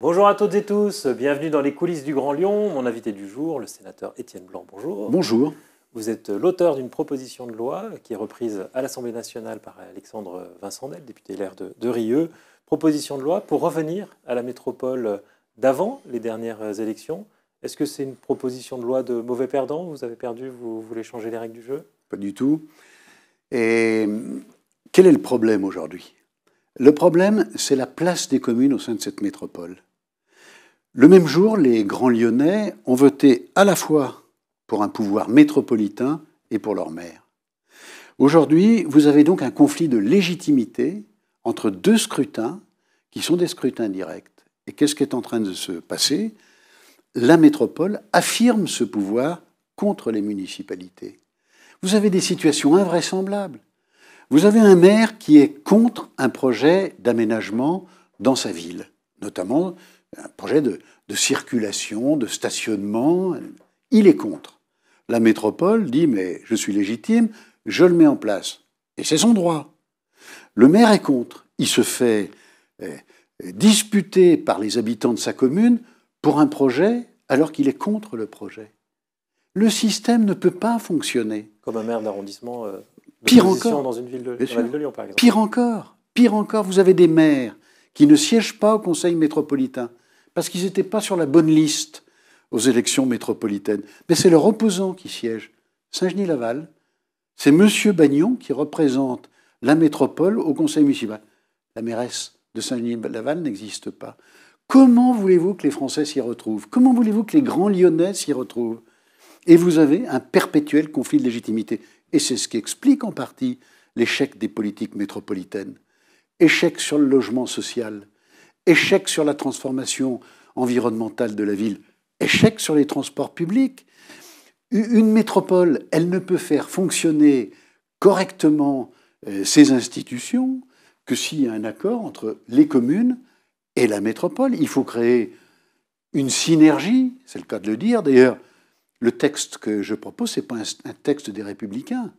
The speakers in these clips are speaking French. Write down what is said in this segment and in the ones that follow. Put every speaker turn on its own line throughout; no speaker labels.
Bonjour à toutes et tous, bienvenue dans les coulisses du Grand Lyon. Mon invité du jour, le sénateur Étienne Blanc, bonjour. Bonjour. Vous êtes l'auteur d'une proposition de loi qui est reprise à l'Assemblée nationale par Alexandre Vincendel, député LR de, de, Rieux. Proposition de loi pour revenir à la métropole d'avant les dernières élections. Est-ce que c'est une proposition de loi de mauvais perdant Vous avez perdu, vous voulez changer les règles du jeu
Pas du tout. Et quel est le problème aujourd'hui Le problème, c'est la place des communes au sein de cette métropole. Le même jour, les grands lyonnais ont voté à la fois pour un pouvoir métropolitain et pour leur maire. Aujourd'hui, vous avez donc un conflit de légitimité entre deux scrutins qui sont des scrutins directs. Et qu'est-ce qui est en train de se passer La métropole affirme ce pouvoir contre les municipalités. Vous avez des situations invraisemblables. Vous avez un maire qui est contre un projet d'aménagement dans sa ville, notamment un projet de, circulation, de stationnement. Il est contre. La métropole dit mais je suis légitime, je le mets en place. Et c'est son droit. Le maire est contre. Il se fait eh, disputer par les habitants de sa commune pour un projet alors qu'il est contre le projet. Le système ne peut pas fonctionner. Comme un maire d'arrondissement. Euh, pire dans une de Lyon, par exemple. Pire encore. Pire encore, vous avez des maires qui ne siègent pas au Conseil métropolitain, parce qu'ils n'étaient pas sur la bonne liste aux élections métropolitaines. Mais c'est leur opposant qui siège, Saint-Genis-Laval. C'est M. Bagnon qui représente la métropole au Conseil municipal. La mairesse de Saint-Genis-Laval n'existe pas. Comment voulez-vous que les Français s'y retrouvent Comment voulez-vous que les grands Lyonnais s'y retrouvent Et vous avez un perpétuel conflit de légitimité. Et c'est ce qui explique en partie l'échec des politiques métropolitaines échec sur le logement social, échec sur la transformation environnementale de la ville, échec sur les transports publics. Une métropole, elle ne peut faire fonctionner correctement euh, ses institutions que s'il y a un accord entre les communes et la métropole. Il faut créer une synergie, c'est le cas de le dire. D'ailleurs, le texte que je propose, ce n'est pas un texte des républicains.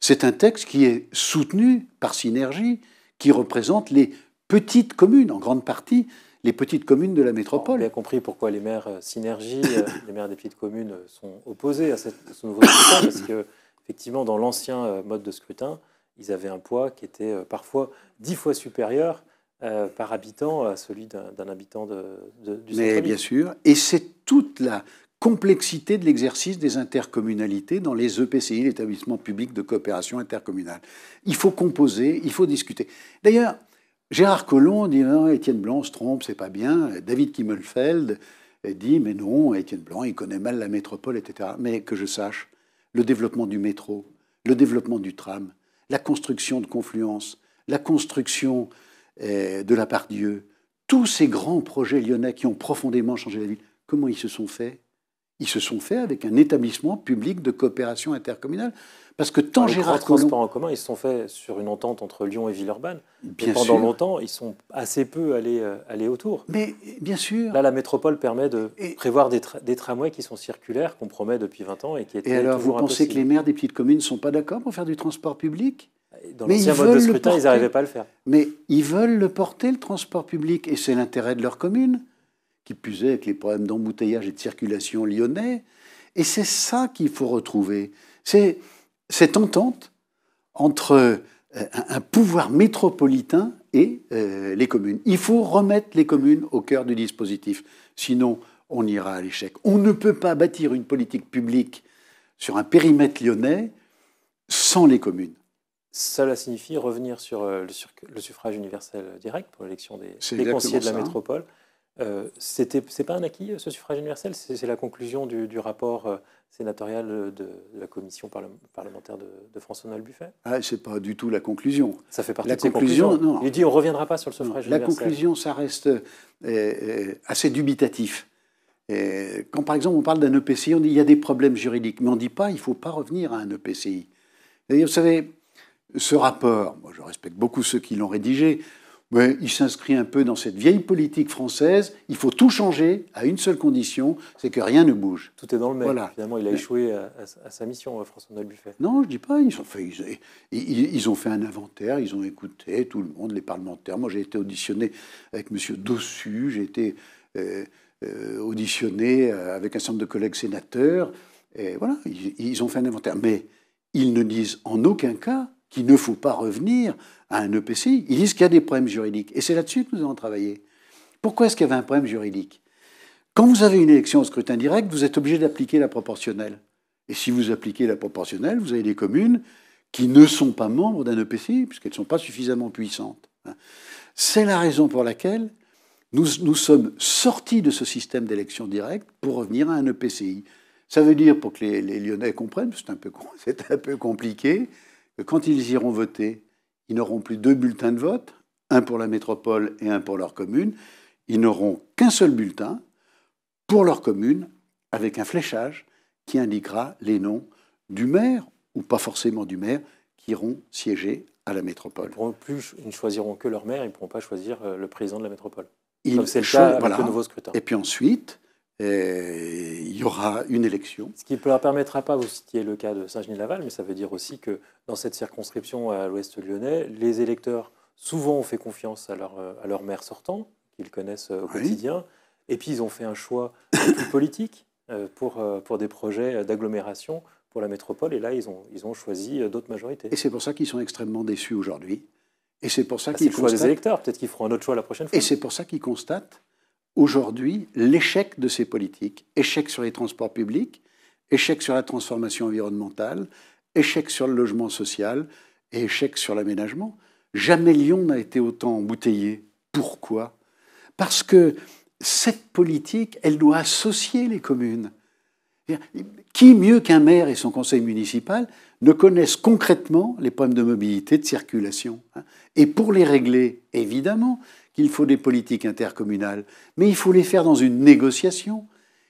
C'est un texte qui est soutenu par synergie qui représentent les petites communes, en grande partie, les petites communes de la métropole. On a bien compris pourquoi les maires euh, synergie, euh,
les maires des petites communes euh, sont opposés à, ce nouveau scrutin, parce que effectivement, dans l'ancien mode de scrutin, ils avaient un poids qui était parfois dix fois supérieur par
habitant à celui d'un habitant de, du centre. Mais bien sûr, et c'est toute la complexité de l'exercice des intercommunalités dans les EPCI, l'établissement public de coopération intercommunale. Il faut composer, il faut discuter. D'ailleurs, Gérard Collomb dit non, ah, Étienne Blanc se trompe, c'est pas bien. David Kimmelfeld dit mais non, Étienne Blanc, il connaît mal la métropole, etc. Mais que je sache, le développement du métro, le développement du tram, la construction de Confluence, la construction eh, de la part Dieu, tous ces grands projets lyonnais qui ont profondément changé la ville, comment ils se sont faits ils se sont faits avec un établissement public de coopération intercommunale. Parce que tant Gérard Les
transports en commun, ils se sont faits sur une entente entre Lyon et Villeurbanne. Bien et pendant longtemps, ils sont assez peu allés, euh, allés, autour. Mais bien sûr. Là, la métropole permet de prévoir des, des, tramways
qui sont circulaires, qu'on promet depuis 20 ans et qui étaient Et alors, vous pensez que les maires des petites communes ne sont pas d'accord pour faire du transport public dans l'ancien mode de scrutin, ils n'arrivaient pas à le faire. Mais ils veulent le porter, le transport public, et c'est l'intérêt de leur commune qui puisait avec les problèmes d'embouteillage et de circulation lyonnais. Et c'est ça qu'il faut retrouver. C'est cette entente entre euh, un pouvoir métropolitain et euh, les communes. Il faut remettre les communes au cœur du dispositif, sinon on ira à l'échec. On ne peut pas bâtir une politique publique sur un périmètre lyonnais sans les communes.
Cela signifie revenir euh, sur le, suffrage universel direct pour l'élection des, conseillers de la métropole. Euh, ce n'est pas un acquis, euh, ce suffrage universel C'est la conclusion du, rapport euh, sénatorial de, la commission parlementaire de, François-Noël
Buffet Ah, c'est pas du tout la conclusion. Ça fait partie la conclusion, Il dit on reviendra pas sur le suffrage universel. La conclusion, ça reste assez dubitatif. quand par exemple on parle d'un EPCI, on dit il y a des problèmes juridiques, mais on ne dit pas il ne faut pas revenir à un EPCI. Et vous savez, ce rapport, moi je respecte beaucoup ceux qui l'ont rédigé, Ouais, il s'inscrit un peu dans cette vieille politique française. Il faut tout changer à une seule condition, c'est que rien ne bouge. Tout est dans le même. Voilà. Finalement, il a échoué à, sa mission, euh, François hollande Buffet. Non, je dis pas. Ils ont, fait, ils, ont fait un inventaire, ils ont écouté tout le monde, les parlementaires. Moi, j'ai été auditionné avec M. Dossu, j'ai été euh, euh, auditionné avec un certain nombre de collègues sénateurs. Et voilà, ils, ils ont fait un inventaire. Mais ils ne disent en aucun cas qu'il ne faut pas revenir à un EPCI. Ils disent qu'il y a des problèmes juridiques. Et c'est là-dessus que nous avons travaillé. Pourquoi est-ce qu'il y avait un problème juridique Quand vous avez une élection au scrutin direct, vous êtes obligé d'appliquer la proportionnelle. Et si vous appliquez la proportionnelle, vous avez des communes qui ne sont pas membres d'un EPCI, puisqu'elles ne sont pas suffisamment puissantes. C'est la raison pour laquelle nous, sommes sortis de ce système d'élection directe pour revenir à un EPCI. Ça veut dire, pour que les, Lyonnais comprennent, c'est un, un peu compliqué, quand ils iront voter, ils n'auront plus deux bulletins de vote, un pour la métropole et un pour leur commune. Ils n'auront qu'un seul bulletin pour leur commune avec un fléchage qui indiquera les noms du maire ou pas forcément du maire qui iront siéger à la métropole. Ils, plus, ne choisiront que leur
maire, ils ne pourront pas choisir euh, le président de la métropole. Ils Comme c'est le cas le nouveau scrutin. Et
puis ensuite, il y
aura une élection. Ce qui ne leur permettra pas, vous citiez le cas de Saint-Genis-Laval, mais ça veut dire aussi que dans cette circonscription à l'ouest lyonnais, les électeurs souvent ont fait confiance à leur, euh, à leur maire sortant, qu'ils connaissent euh, au quotidien, et puis ils ont fait un choix politique euh, pour, pour des projets d'agglomération pour la métropole, et là ils ont, ils ont choisi d'autres majorités.
Et c'est pour ça qu'ils sont extrêmement déçus aujourd'hui. Et c'est pour ça ah, qu'ils constatent... des électeurs, peut-être qu'ils feront un autre choix la prochaine fois. Et c'est pour ça qu'ils constatent aujourd'hui l'échec de ces politiques. Échec sur les transports publics, échec sur la transformation environnementale, échec sur le logement social et échec sur l'aménagement. Jamais Lyon n'a été autant embouteillé. Pourquoi Parce que cette politique, elle doit associer les communes. Qui mieux qu'un maire et son conseil municipal ne connaissent concrètement les problèmes de mobilité, de circulation hein Et pour les régler, évidemment, qu'il faut des politiques intercommunales, mais il faut les faire dans une négociation.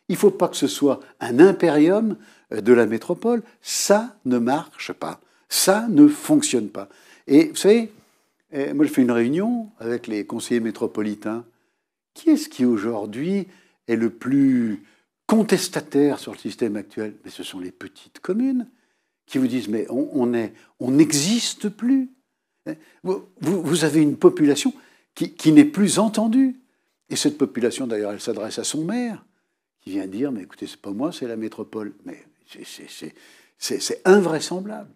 Il ne faut pas que ce soit un impérium euh, de la métropole. Ça ne marche pas. Ça ne fonctionne pas. Et vous savez, euh, moi je fais une réunion avec les conseillers métropolitains. Qui est-ce qui aujourd'hui est le plus contestataire sur le système actuel Mais ce sont les petites communes qui vous disent mais on n'existe plus. Euh, vous avez une population qui, n'est plus entendue. Et cette population, d'ailleurs, elle s'adresse à son maire, qui vient dire, mais écoutez, c'est pas moi, c'est la métropole. Mais c'est invraisemblable.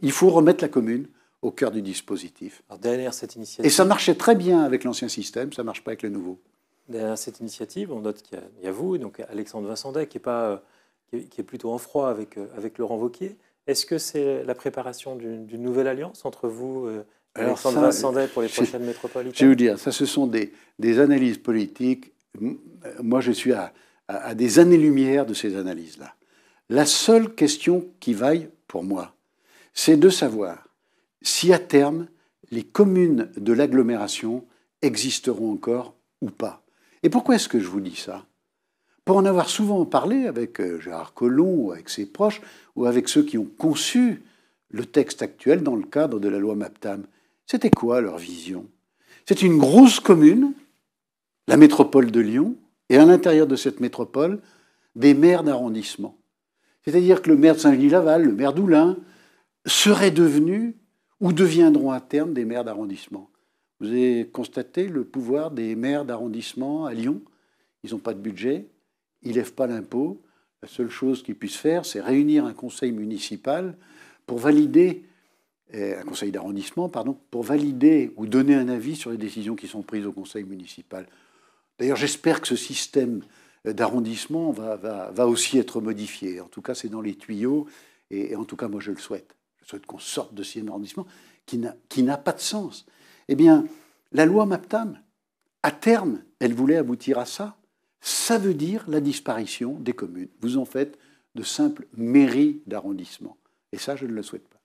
Il faut remettre la commune au cœur du dispositif. Alors
derrière cette initiative... Et ça
marchait très bien avec l'ancien système,
ça ne marche pas avec le nouveau. Derrière cette initiative, on note qu'il y, a vous, donc Alexandre Vincendet, qui est, pas, qui est, plutôt en froid avec, euh, avec Laurent Vauquier. Est-ce que c'est la préparation d'une nouvelle alliance entre vous euh, alors ça, pour les prochaines métropolitaines. Je vais vous dire,
ça, ce sont des, des analyses politiques. Euh, moi, je suis à, des années-lumière de ces analyses-là. La seule question qui vaille pour moi, c'est de savoir si à terme, les communes de l'agglomération existeront encore ou pas. Et pourquoi est-ce que je vous dis ça Pour en avoir souvent parlé avec euh, Gérard Collomb, avec ses proches, ou avec ceux qui ont conçu le texte actuel dans le cadre de la loi MAPTAM. C'était quoi leur vision C'est une grosse commune, la métropole de Lyon, et à l'intérieur de cette métropole, des maires d'arrondissement. C'est-à-dire que le maire de saint gilles laval le maire d'Oulin, seraient devenus ou deviendront à terme des maires d'arrondissement. Vous avez constaté le pouvoir des maires d'arrondissement à Lyon. Ils n'ont pas de budget, ils lèvent pas l'impôt. La seule chose qu'ils puissent faire, c'est réunir un conseil municipal pour valider un conseil d'arrondissement, pardon, pour valider ou donner un avis sur les décisions qui sont prises au conseil municipal. D'ailleurs, j'espère que ce système d'arrondissement va, aussi être modifié. En tout cas, c'est dans les tuyaux, et, en tout cas, moi, je le souhaite. Je souhaite qu'on sorte de ces arrondissement qui n'a pas de sens. Eh bien, la loi MAPTAM, à terme, elle voulait aboutir à ça. Ça veut dire la disparition des communes. Vous en faites de simples mairies d'arrondissement. Et ça, je ne le souhaite pas.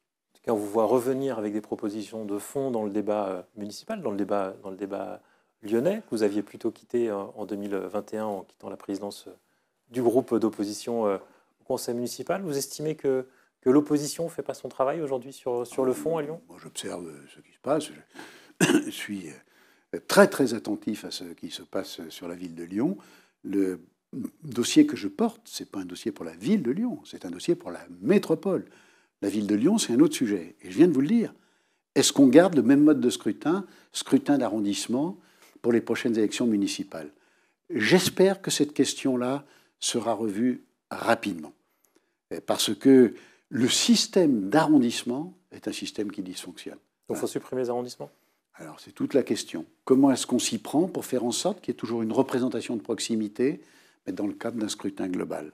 Quand on vous voit
revenir avec des propositions de fond dans le débat euh, municipal, dans le débat, dans le débat lyonnais, que vous aviez plutôt quitté euh, en 2021 en quittant la présidence euh, du groupe d'opposition au conseil municipal. Vous estimez que, l'opposition ne fait pas son travail aujourd'hui sur, sur le
fond à Lyon Moi, j'observe ce qui se passe. Je suis très, très attentif à ce qui se passe sur la ville de Lyon. Le dossier que je porte, ce n'est pas un dossier pour la ville de Lyon, c'est un dossier pour la métropole. La ville de Lyon, c'est un autre sujet. Et je viens de vous le dire. Est-ce qu'on garde le même mode de scrutin, scrutin d'arrondissement, pour les prochaines élections municipales J'espère que cette question-là sera revue rapidement. Parce que le système d'arrondissement est un système qui dysfonctionne. Donc il faut supprimer les arrondissements Alors c'est toute la question. Comment est-ce qu'on s'y prend pour faire en sorte qu'il y ait toujours une représentation de proximité, mais dans le cadre d'un scrutin global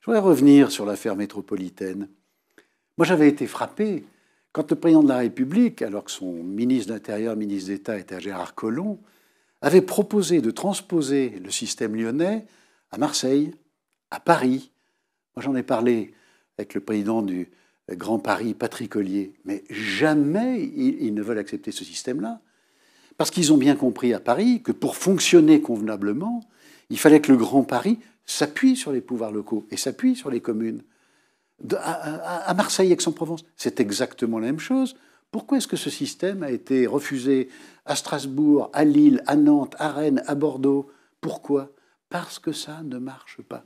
Je voudrais revenir sur l'affaire métropolitaine. Moi, j'avais été frappé quand le président de la République, alors que son ministre d'Intérieur, ministre d'État était Gérard Collomb, avait proposé de transposer le système lyonnais à Marseille, à Paris. Moi, j'en ai parlé avec le président du Grand Paris, Patrick Ollier, mais jamais ils ne veulent accepter ce système-là. Parce qu'ils ont bien compris à Paris que pour fonctionner convenablement, il fallait que le Grand Paris s'appuie sur les pouvoirs locaux et s'appuie sur les communes à, Marseille, Aix-en-Provence, c'est exactement la même chose. Pourquoi est-ce que ce système a été refusé à Strasbourg, à Lille, à Nantes, à Rennes, à Bordeaux Pourquoi Parce que ça ne marche pas.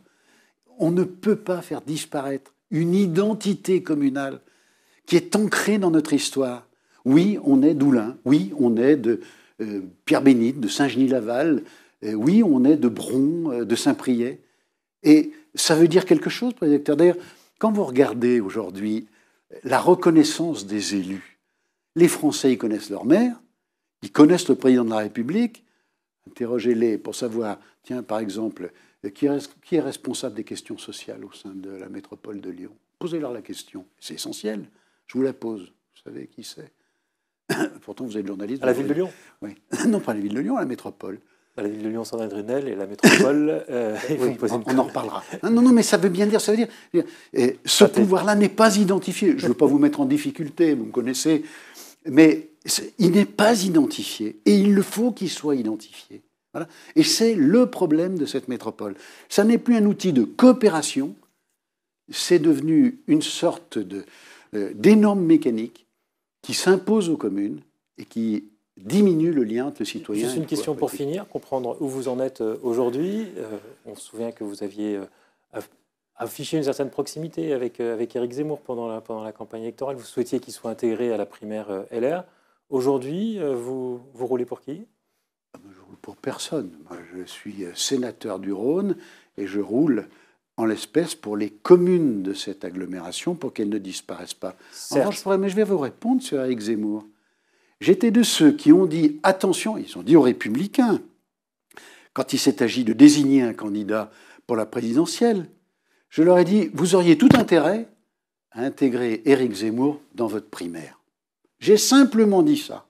On ne peut pas faire disparaître une identité communale qui est ancrée dans notre histoire. Oui, on est d'Oulin, oui, on est de euh, Pierre-Bénite, de Saint-Genis-Laval, euh, oui, on est de Bron, euh, de Saint-Priest. Et ça veut dire quelque chose pour les électeurs. Quand vous regardez aujourd'hui la reconnaissance des élus, les Français, ils connaissent leur maire, ils connaissent le président de la République. Interrogez-les pour savoir, tiens, par exemple, qui est responsable des questions sociales au sein de la métropole de Lyon Posez-leur la question. C'est essentiel. Je vous la pose. Vous savez qui c'est Pourtant, vous êtes journaliste. À la ville de Lyon Oui. Non, pas à la ville de Lyon, à la métropole la ville de Lyon saint et la métropole. Euh, on, en reparlera. Non, non, mais ça veut bien dire, ça veut dire, ce pouvoir-là n'est pas identifié. Je ne veux pas vous mettre en difficulté, vous me connaissez, mais il n'est pas identifié et il le faut qu'il soit identifié. Voilà. Et c'est le problème de cette métropole. Ça n'est plus un outil de coopération, c'est devenu une sorte euh, d'énorme mécanique qui s'impose aux communes et qui diminue le lien entre le citoyen. Juste une question pour
finir, comprendre où vous en êtes euh, aujourd'hui.
Euh, on se souvient que vous aviez euh,
affiché une certaine proximité avec, avec Éric Zemmour pendant la, pendant la campagne électorale. Vous souhaitiez qu'il soit
intégré à la primaire LR. Aujourd'hui, vous, vous roulez pour qui ah ben, Je roule pour personne. Moi, je suis sénateur du Rhône et je roule en l'espèce pour les communes de cette agglomération pour qu'elles ne disparaissent pas. En mais je vais vous répondre sur Éric Zemmour. J'étais de ceux qui ont dit attention, ils ont dit aux républicains, quand il s'est agi de désigner un candidat pour la présidentielle, je leur ai dit vous auriez tout intérêt à intégrer Éric Zemmour dans votre primaire. J'ai simplement dit ça.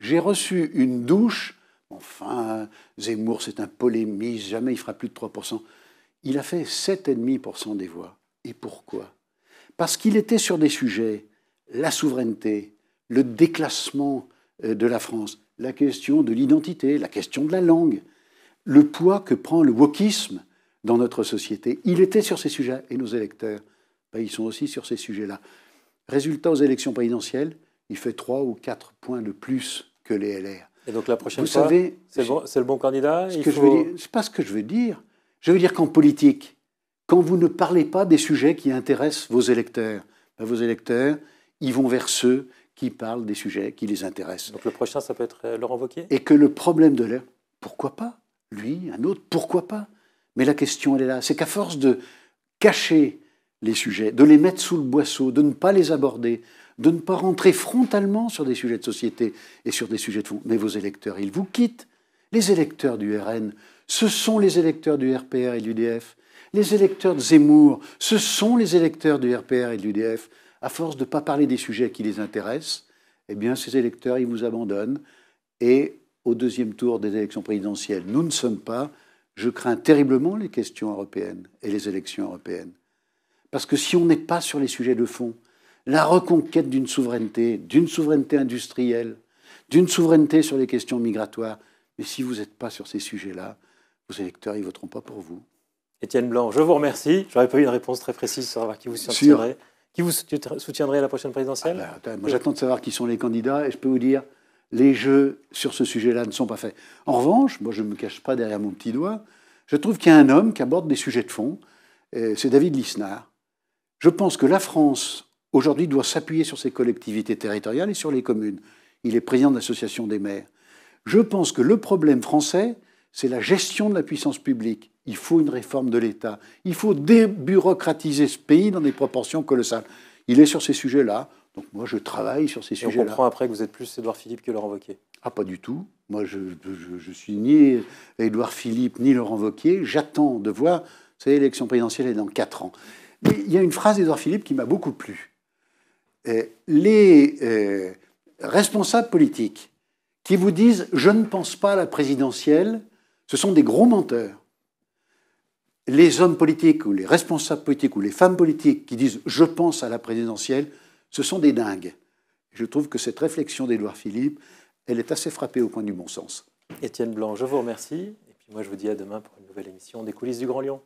J'ai reçu une douche. Enfin, Zemmour, c'est un polémiste, jamais il fera plus de 3%. Il a fait 7,5% des voix. Et pourquoi Parce qu'il était sur des sujets, la souveraineté, le déclassement euh, de la France, la question de l'identité, la question de la langue, le poids que prend le wokisme dans notre société. Il était sur ces sujets et nos électeurs, ben, ils sont aussi sur ces sujets-là. Résultat aux élections présidentielles, il fait trois ou quatre points de plus que les LR. Et donc la prochaine Vous fois, savez,
c'est le, bon, candidat Ce n'est
pas ce que je veux dire. Je veux dire qu'en politique, quand vous ne parlez pas des sujets qui intéressent vos électeurs, ben, vos électeurs, ils vont vers ceux qui parlent des sujets qui les intéressent. Donc le prochain, ça peut être euh, Laurent Wauquiez Et que le problème de l'air, pourquoi pas Lui, un autre, pourquoi pas Mais la question, elle est là. C'est qu'à force de cacher les sujets, de les mettre sous le boisseau, de ne pas les aborder, de ne pas rentrer frontalement sur des sujets de société et sur des sujets de fond. Mais vos électeurs, ils vous quittent. Les électeurs du RN, ce sont les électeurs du RPR et de l'UDF. Les électeurs de Zemmour, ce sont les électeurs du RPR et de l'UDF à force de ne pas parler des sujets qui les intéressent, eh bien, ces électeurs, ils vous abandonnent. Et au deuxième tour des élections présidentielles, nous ne sommes pas. Je crains terriblement les questions européennes et les élections européennes. Parce que si on n'est pas sur les sujets de fond, la reconquête d'une souveraineté, d'une souveraineté industrielle, d'une souveraineté sur les questions migratoires, mais si vous n'êtes pas sur ces sujets-là, vos électeurs, ils voteront pas pour vous. Étienne Blanc, je vous remercie. J'aurais pas eu une réponse très précise sur qui vous soutiendrez. Qui vous soutiendrez à la prochaine présidentielle ah, ben, Moi, j'attends de savoir qui sont les candidats et je peux vous dire, les jeux sur ce sujet-là ne sont pas faits. En revanche, moi, je ne me cache pas derrière mon petit doigt, je trouve qu'il y a un homme qui aborde des sujets de fond, c'est David Lisnard. Je pense que la France, aujourd'hui, doit s'appuyer sur ses collectivités territoriales et sur les communes. Il est président de l'association des maires. Je pense que le problème français, c'est la gestion de la puissance publique. Il faut une réforme de l'État. Il faut débureaucratiser ce pays dans des proportions colossales. Il est sur ces sujets-là. Donc moi, je travaille sur ces sujets-là. On comprend après que vous êtes plus Édouard Philippe que Laurent Wauquiez. Ah, pas du tout. Moi, je, je, suis ni Édouard Philippe ni Laurent Wauquiez. J'attends de voir. Vous savez, l'élection présidentielle est dans 4 ans. Mais il y a une phrase d'Édouard Philippe qui m'a beaucoup plu. Euh, les euh, responsables politiques qui vous disent je ne pense pas à la présidentielle, ce sont des gros menteurs les hommes politiques ou les responsables politiques ou les femmes politiques qui disent je pense à la présidentielle, ce sont des dingues. Je trouve que cette réflexion d'Édouard Philippe, elle est assez frappée au point du bon sens. Étienne Blanc, je vous remercie. Et puis moi, je vous dis à demain pour une nouvelle émission des coulisses du Grand Lyon.